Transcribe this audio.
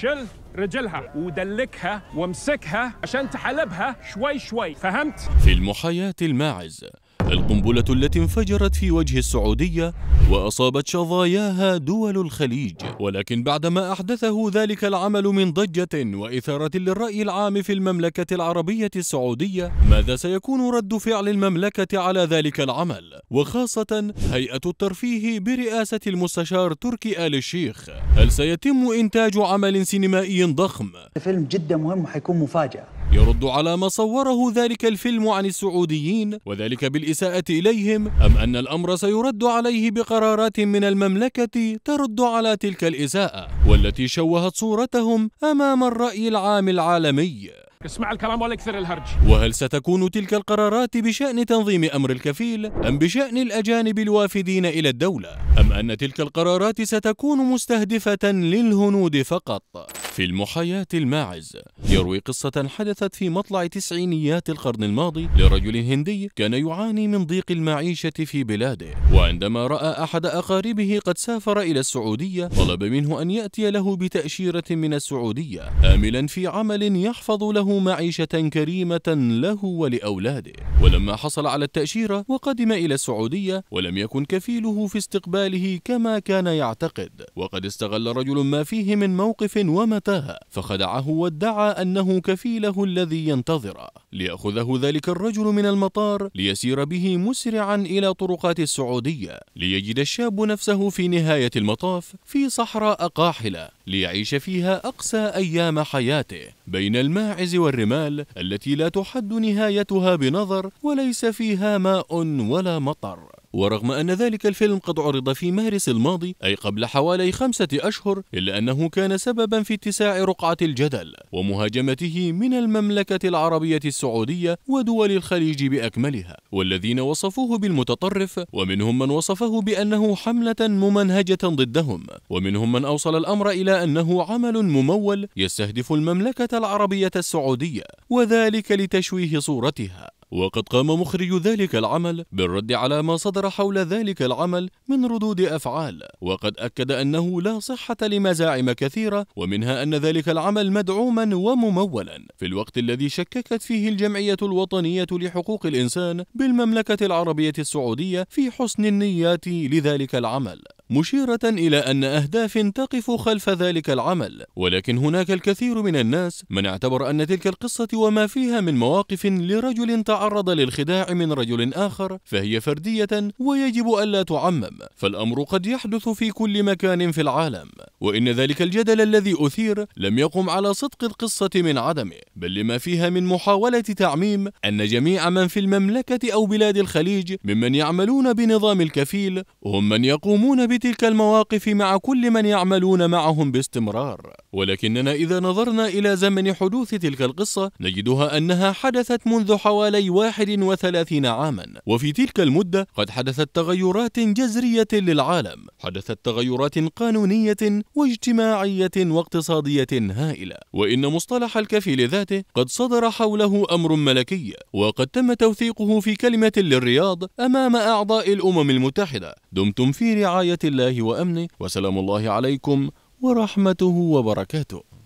شل رجلها ودلكها وامسكها عشان تحلبها شوي شوي فهمت؟ في المحاياة الماعز القنبلة التي انفجرت في وجه السعودية وأصابت شظاياها دول الخليج ولكن بعدما أحدثه ذلك العمل من ضجة وإثارة للرأي العام في المملكة العربية السعودية ماذا سيكون رد فعل المملكة على ذلك العمل وخاصة هيئة الترفيه برئاسة المستشار تركي آل الشيخ هل سيتم إنتاج عمل سينمائي ضخم؟ فيلم جدا مهم وحيكون مفاجأة يرد على ما صوره ذلك الفيلم عن السعوديين وذلك بالإساءة إليهم أم أن الأمر سيرد عليه بقرارات من المملكة ترد على تلك الإساءة والتي شوهت صورتهم أمام الرأي العام العالمي اسمع الكلام ولا يكثر الهرج وهل ستكون تلك القرارات بشأن تنظيم أمر الكفيل أم بشأن الأجانب الوافدين إلى الدولة أم أن تلك القرارات ستكون مستهدفة للهنود فقط في المحاياة الماعز يروي قصة حدثت في مطلع تسعينيات القرن الماضي لرجل هندي كان يعاني من ضيق المعيشة في بلاده وعندما رأى أحد أقاربه قد سافر إلى السعودية طلب منه أن يأتي له بتأشيرة من السعودية آملا في عمل يحفظ له معيشة كريمة له ولأولاده ولما حصل على التأشيرة وقدم إلى السعودية ولم يكن كفيله في استقباله كما كان يعتقد وقد استغل رجل ما فيه من موقف ومتاع تحتها فخدعه وادعى أنه كفيله الذي ينتظره ليأخذه ذلك الرجل من المطار ليسير به مسرعا إلى طرقات السعودية ليجد الشاب نفسه في نهاية المطاف في صحراء قاحلة ليعيش فيها أقسى أيام حياته بين الماعز والرمال التي لا تحد نهايتها بنظر وليس فيها ماء ولا مطر ورغم أن ذلك الفيلم قد عرض في مارس الماضي أي قبل حوالي خمسة أشهر إلا أنه كان سببا في اتساع رقعة الجدل ومهاجمته من المملكة العربية السعودية ودول الخليج بأكملها والذين وصفوه بالمتطرف ومنهم من وصفه بأنه حملة ممنهجة ضدهم ومنهم من أوصل الأمر إلى أنه عمل ممول يستهدف المملكة العربية السعودية وذلك لتشويه صورتها وقد قام مخرج ذلك العمل بالرد على ما صدر حول ذلك العمل من ردود أفعال وقد أكد أنه لا صحة لمزاعم كثيرة ومنها أن ذلك العمل مدعوما وممولا في الوقت الذي شككت فيه الجمعية الوطنية لحقوق الإنسان بالمملكة العربية السعودية في حسن النيات لذلك العمل مشيرة إلى أن أهداف تقف خلف ذلك العمل ولكن هناك الكثير من الناس من اعتبر أن تلك القصة وما فيها من مواقف لرجل تعرض للخداع من رجل آخر فهي فردية ويجب ألا تعمم فالأمر قد يحدث في كل مكان في العالم وإن ذلك الجدل الذي أثير لم يقم على صدق القصة من عدمه بل لما فيها من محاولة تعميم أن جميع من في المملكة أو بلاد الخليج ممن يعملون بنظام الكفيل هم من يقومون بتلك المواقف مع كل من يعملون معهم باستمرار ولكننا إذا نظرنا إلى زمن حدوث تلك القصة نجدها أنها حدثت منذ حوالي 31 عاما وفي تلك المدة قد حدثت تغيرات جذرية للعالم حدثت تغيرات قانونية واجتماعية واقتصادية هائلة وإن مصطلح الكفيل ذاته قد صدر حوله أمر ملكي وقد تم توثيقه في كلمة للرياض أمام أعضاء الأمم المتحدة دمتم في رعاية الله وأمنه وسلام الله عليكم ورحمته وبركاته